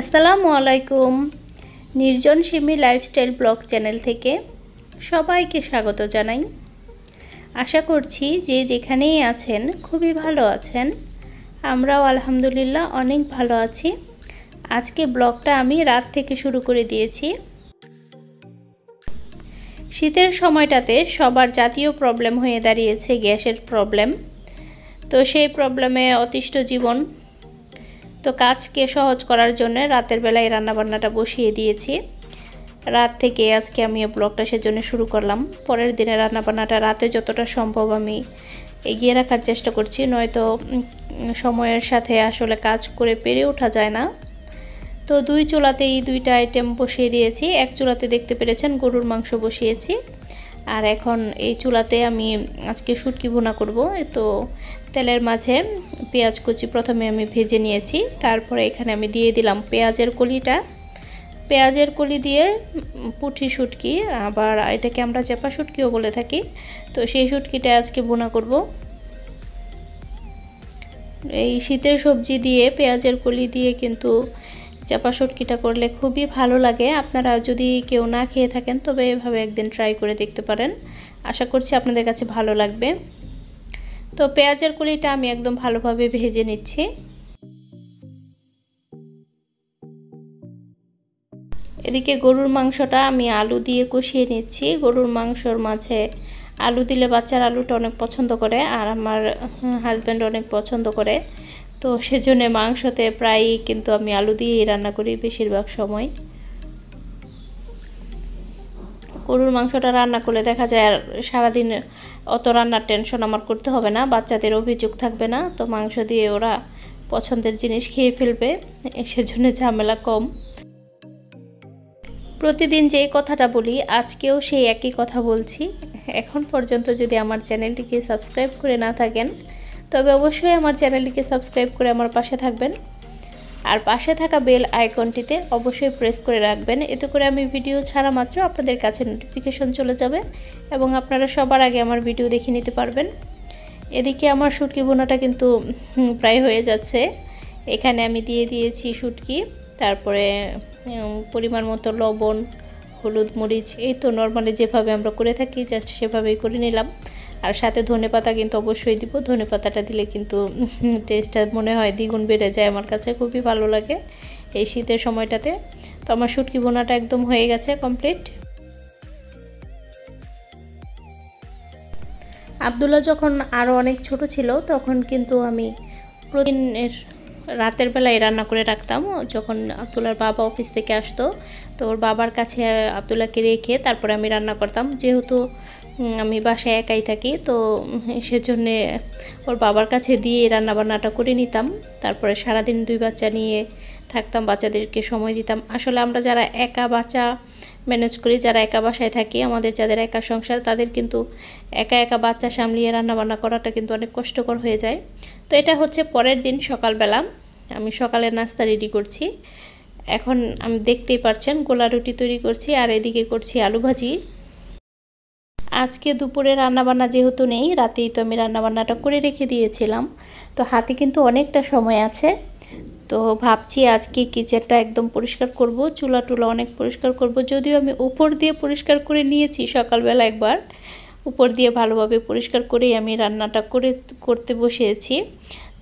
আসসালামু আলাইকুম নির্জন সিমি লাইফস্টাইল ব্লগ চ্যানেল থেকে সবাইকে স্বাগত জানাই আশা করছি যে যেখানেই আছেন খুবই ভালো আছেন আমরাও আলহামদুলিল্লাহ অনেক ভালো আছি আজকে ব্লগটা আমি রাত থেকে শুরু করে দিয়েছি শীতের সময়টাতে সবার জাতীয় প্রবলেম হয়ে দাঁড়িয়েছে গ্যাসের প্রবলেম তো সেই প্রবলেমে অতিষ্ঠ জীবন তো কাজকে সহজ করার জন্য রাতের বেলায় রান্নাবান্নাটা বসিয়ে দিয়েছি রাত থেকে আজকে আমি ব্লগটা সেজন্য শুরু করলাম পরের দিনে রান্নাবান্নাটা রাতে যতটা সম্ভব আমি এগিয়ে রাখার চেষ্টা করছি নয়তো সময়ের সাথে আসলে কাজ করে পেরে ওঠা যায় না তো দুই চুলাতেই দুইটা আইটেম বসিয়ে দিয়েছি এক চুলাতে দেখতে পেরেছেন গরুর মাংস বসিয়েছি আর এখন এই চুলাতে আমি আজকে শুটকি ভুনা করব তো তেলের মাঝে পেঁয়াজ কুচি প্রথমে আমি ভেজে নিয়েছি তারপরে এখানে আমি দিয়ে দিলাম পেঁয়াজের কলিটা পেঁয়াজের কলি দিয়ে পুঠি শুটকি আবার এটাকে আমরা চেপা শুটকিও বলে থাকি তো সেই শুটকিটা আজকে বোনা করব এই শীতের সবজি দিয়ে পেঁয়াজের কলি দিয়ে কিন্তু চাপা সটকিটা করলে খুবই ভালো লাগে আপনারা যদি কেউ না খেয়ে থাকেন তবে এভাবে একদিন ট্রাই করে দেখতে পারেন আশা করছি আপনাদের কাছে ভালো লাগবে তো পেঁয়াজের কুলিটা আমি একদম ভালোভাবে ভেজে নিচ্ছি এদিকে গরুর মাংসটা আমি আলু দিয়ে কষিয়ে নিচ্ছি গরুর মাংসর মাঝে আলু দিলে বাচ্চার আলুটা অনেক পছন্দ করে আর আমার হাজব্যান্ড অনেক পছন্দ করে তো সেজন্য মাংসতে প্রায়ই কিন্তু আমি আলু দিয়েই রান্না করি বেশিরভাগ সময় গরুর মাংসটা রান্না করলে দেখা যায় আর সারাদিন অত রান্নার টেনশন আমার করতে হবে না বাচ্চাদের অভিযোগ থাকবে না তো মাংস দিয়ে ওরা পছন্দের জিনিস খেয়ে ফেলবে সেজন্য ঝামেলা কম প্রতিদিন যে কথাটা বলি আজকেও সেই একই কথা বলছি এখন পর্যন্ত যদি আমার চ্যানেলটিকে সাবস্ক্রাইব করে না থাকেন তবে অবশ্যই আমার চ্যানেলটিকে সাবস্ক্রাইব করে আমার পাশে থাকবেন আর পাশে থাকা বেল আইকনটিতে অবশ্যই প্রেস করে রাখবেন এতে করে আমি ভিডিও ছাড়া মাত্র আপনাদের কাছে নোটিফিকেশন চলে যাবে এবং আপনারা সবার আগে আমার ভিডিও দেখে নিতে পারবেন এদিকে আমার সুটকি বোনাটা কিন্তু প্রায় হয়ে যাচ্ছে এখানে আমি দিয়ে দিয়েছি সুটকি তারপরে পরিমাণ মতো লবণ হলুদ মরিচ এই তো নর্মালি যেভাবে আমরা করে থাকি জাস্ট সেভাবেই করে নিলাম আর সাথে ধনে পাতা কিন্তু অবশ্যই দিব ধনে পাতাটা দিলে কিন্তু টেস্টটা মনে হয় দ্বিগুণ বেড়ে যায় আমার কাছে খুবই ভালো লাগে এই শীতের সময়টাতে তো আমার শুটকি বোনাটা একদম হয়ে গেছে কমপ্লিট আবদুল্লা যখন আরও অনেক ছোট ছিল তখন কিন্তু আমি প্রতিদিনের রাতের বেলায় রান্না করে রাখতাম যখন আবদুল্লার বাবা অফিস থেকে আসতো তো ওর বাবার কাছে আবদুল্লাকে রেখে তারপরে আমি রান্না করতাম যেহেতু আমি বাসায় একাই থাকি তো সেজন্যে ওর বাবার কাছে দিয়ে রান্নাবান্নাটা করে নিতাম তারপরে সারাদিন দুই বাচ্চা নিয়ে থাকতাম বাচ্চাদেরকে সময় দিতাম আসলে আমরা যারা একা বাচ্চা ম্যানেজ করি যারা একা বাসায় থাকি আমাদের যাদের একা সংসার তাদের কিন্তু একা একা বাচ্চা সামলিয়ে রান্নাবান্না করাটা কিন্তু অনেক কষ্টকর হয়ে যায় তো এটা হচ্ছে পরের দিন সকালবেলা আমি সকালে নাস্তা রেডি করছি এখন আমি দেখতেই পারছেন গোলা রুটি তৈরি করছি আর এদিকে করছি আলু ভাজি আজকে দুপুরে রান্নাবান্না যেহেতু নেই রাতেই তো আমি রান্নাবান্নাটা করে রেখে দিয়েছিলাম তো হাতে কিন্তু অনেকটা সময় আছে তো ভাবছি আজকে কিচেনটা একদম পরিষ্কার করব চুলা টুলা অনেক পরিষ্কার করব যদিও আমি উপর দিয়ে পরিষ্কার করে নিয়েছি সকালবেলা একবার উপর দিয়ে ভালোভাবে পরিষ্কার করেই আমি রান্নাটা করে করতে বসিয়েছি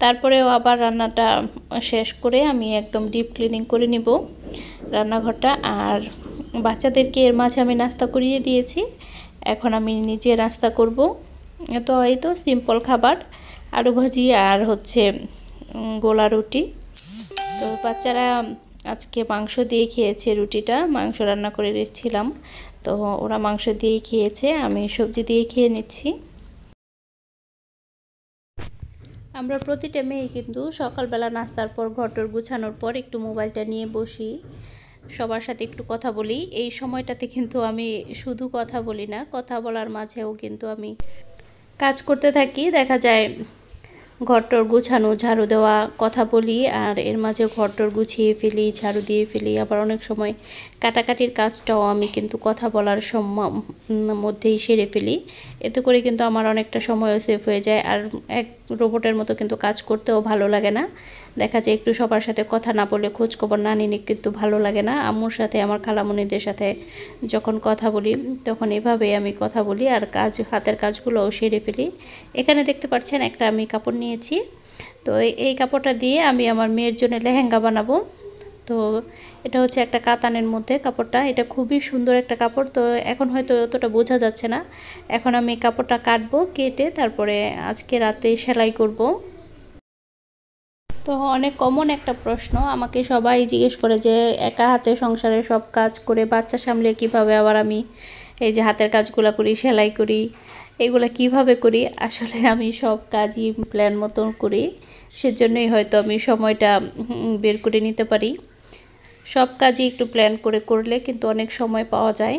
তারপরেও আবার রান্নাটা শেষ করে আমি একদম ডিপ ক্লিনিং করে নিব রান্নাঘরটা আর বাচ্চাদেরকে এর মাঝে আমি নাস্তা করিয়ে দিয়েছি এখন আমি নিজে নাস্তা করব তো এই তো সিম্পল খাবার আলু ভাজি আর হচ্ছে গোলা রুটি তো বাচ্চারা আজকে মাংস দিয়ে খেয়েছে রুটিটা মাংস রান্না করে রেখেছিলাম তো ওরা মাংস দিয়ে খেয়েছে আমি সবজি দিয়ে খেয়ে নিচ্ছি আমরা প্রতিটা মেয়ে কিন্তু সকালবেলা নাস্তার পর ঘটর গুছানোর পর একটু মোবাইলটা নিয়ে বসি সবার সাথে একটু কথা বলি এই সময়টাতে কিন্তু আমি শুধু কথা বলি না কথা বলার মাঝেও কিন্তু আমি কাজ করতে থাকি দেখা যায় ঘরটর গুছানো ঝাড়ু দেওয়া কথা বলি আর এর মাঝে ঘরটর গুছিয়ে ফেলি ঝাড়ু দিয়ে ফেলি আবার অনেক সময় কাটাকাটির কাজটাও আমি কিন্তু কথা বলার মধ্যেই সেরে ফেলি এতে করে কিন্তু আমার অনেকটা সময়ও সেফ হয়ে যায় আর এক রোবটের মতো কিন্তু কাজ করতেও ভালো লাগে না দেখা যায় একটু সবার সাথে কথা না বলে খোঁজখবর না নিলে কিন্তু ভালো লাগে না আম্মুর সাথে আমার খালামণিদের সাথে যখন কথা বলি তখন এভাবেই আমি কথা বলি আর কাজ হাতের কাজগুলোও সেরে ফেলি এখানে দেখতে পাচ্ছেন একটা আমি কাপড় নিয়েছি তো এই কাপড়টা দিয়ে আমি আমার মেয়ের জন্য লেহেঙ্গা বানাবো তো এটা হচ্ছে একটা কাতানের মধ্যে কাপড়টা এটা খুবই সুন্দর একটা কাপড় তো এখন হয়তো অতটা বোঝা যাচ্ছে না এখন আমি কাপড়টা কাটবো কেটে তারপরে আজকে রাতে সেলাই করবো তো অনেক কমন একটা প্রশ্ন আমাকে সবাই জিজ্ঞেস করে যে একা হাতে সংসারে সব কাজ করে বাচ্চা সামলে কিভাবে আবার আমি এই যে হাতের কাজগুলো করি সেলাই করি এগুলো কিভাবে করি আসলে আমি সব কাজই প্ল্যান মতন করি সেজন্যই হয়তো আমি সময়টা বের করে নিতে পারি সব কাজই একটু প্ল্যান করে করলে কিন্তু অনেক সময় পাওয়া যায়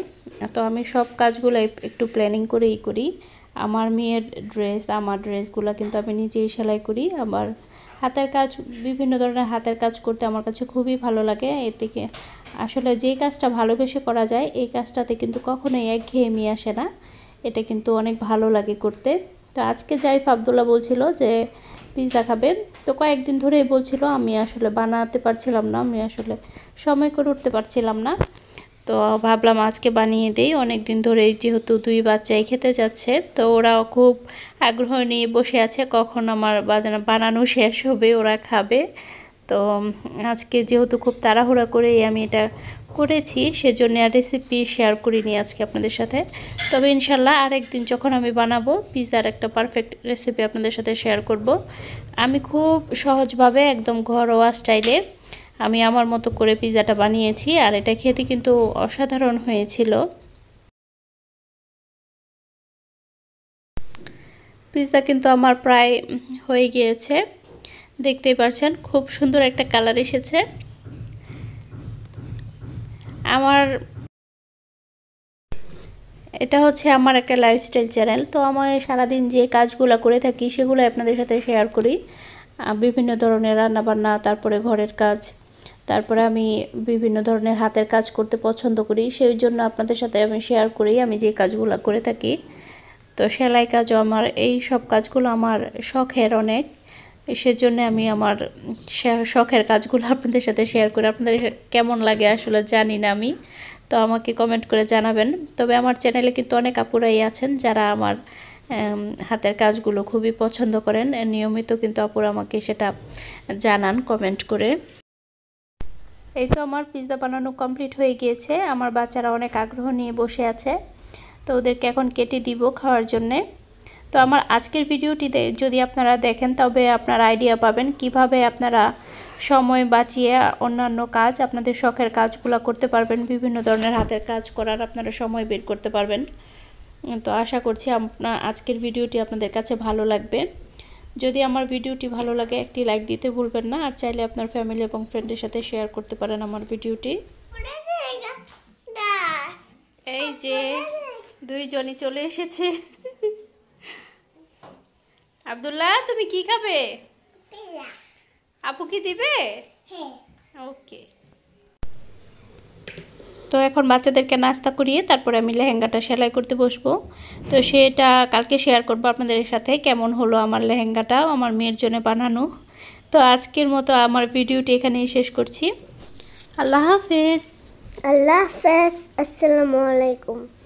তো আমি সব কাজগুলো একটু প্ল্যানিং করেই করি আমার মেয়ের ড্রেস আমার ড্রেসগুলো কিন্তু আমি নিজেই সেলাই করি আমার হাতের কাজ বিভিন্ন ধরনের হাতের কাজ করতে আমার কাছে খুবই ভালো লাগে থেকে আসলে যে কাজটা ভালোবেসে করা যায় এই কাজটাতে কিন্তু কখনোই একঘেয়েমি আসে না এটা কিন্তু অনেক ভালো লাগে করতে তো আজকে যাই আবদুল্লাহ বলছিল যে পিৎজা খাবে তো কয়েকদিন ধরেই বলছিল আমি আসলে বানাতে পারছিলাম না আমি আসলে সময় করে উঠতে পারছিলাম না তো ভাবলাম আজকে বানিয়ে দিই অনেক দিন ধরে যেহেতু দুই বাচ্চাই খেতে যাচ্ছে তো ওরা খুব আগ্রহ নিয়ে বসে আছে কখন আমার বানানো শেষ হবে ওরা খাবে তো আজকে যেহেতু খুব তাড়াহুড়া করেই আমি এটা করেছি সেজন্য আর রেসিপি শেয়ার করিনি আজকে আপনাদের সাথে তবে ইনশাল্লাহ আরেকদিন যখন আমি বানাবো পিজার একটা পারফেক্ট রেসিপি আপনাদের সাথে শেয়ার করব আমি খুব সহজভাবে একদম ঘরোয়া স্টাইলে আমি আমার মতো করে পিজাটা বানিয়েছি আর এটা খেতে কিন্তু অসাধারণ হয়েছিল পিজা কিন্তু আমার প্রায় হয়ে গিয়েছে দেখতেই পারছেন খুব সুন্দর একটা কালার এসেছে আমার এটা হচ্ছে আমার একটা লাইফস্টাইল চ্যানেল তো আমার সারাদিন যে কাজগুলো করে থাকি সেগুলো আপনাদের সাথে শেয়ার করি বিভিন্ন ধরনের রান্নাবান্না তারপরে ঘরের কাজ তারপরে আমি বিভিন্ন ধরনের হাতের কাজ করতে পছন্দ করি সেই জন্য আপনাদের সাথে আমি শেয়ার করি আমি যে কাজগুলো করে থাকি তো সেলাই কাজও আমার এই সব কাজগুলো আমার শখের অনেক সেজন্য আমি আমার শখের কাজগুলো আপনাদের সাথে শেয়ার করি আপনাদের কেমন লাগে আসলে জানি না আমি তো আমাকে কমেন্ট করে জানাবেন তবে আমার চ্যানেলে কিন্তু অনেক আপুরাই আছেন যারা আমার হাতের কাজগুলো খুবই পছন্দ করেন নিয়মিত কিন্তু আপুরা আমাকে সেটা জানান কমেন্ট করে এই তো আমার পিৎজা বানানো কমপ্লিট হয়ে গিয়েছে আমার বাচ্চারা অনেক আগ্রহ নিয়ে বসে আছে তো ওদেরকে এখন কেটে দিব খাওয়ার জন্যে তো আমার আজকের ভিডিওটি যদি আপনারা দেখেন তবে আপনারা আইডিয়া পাবেন কিভাবে আপনারা সময় বাঁচিয়ে অন্যান্য কাজ আপনাদের শখের কাজগুলো করতে পারবেন বিভিন্ন ধরনের হাতের কাজ করার আপনারা সময় বের করতে পারবেন তো আশা করছি আপনার আজকের ভিডিওটি আপনাদের কাছে ভালো লাগবে যদি আমার ভিডিওটি ভালো লাগে একটি লাইক দিতে ভুলবেন না আর চাইলে আপনার ফ্যামিলি এবং ফ্রেন্ডের সাথে শেয়ার করতে পারেন আমার ভিডিওটি এই যে দুইজনই চলে এসেছে আবদুল্লাহ তুমি কি খাবে আপু কি দিবে ওকে হ্যাঁ। তো এখন বাচ্চাদেরকে নাস্তা করিয়ে তারপরে আমি লেহেঙ্গাটা সেলাই করতে বসবো তো সেটা কালকে শেয়ার করবো আপনাদের সাথে কেমন হলো আমার লেহেঙ্গাটা আমার মেয়ের জন্য বানানো তো আজকের মতো আমার ভিডিওটি এখানেই শেষ করছি আল্লাহ হাফেজ আল্লাহ হাফেজ আসসালামু আলাইকুম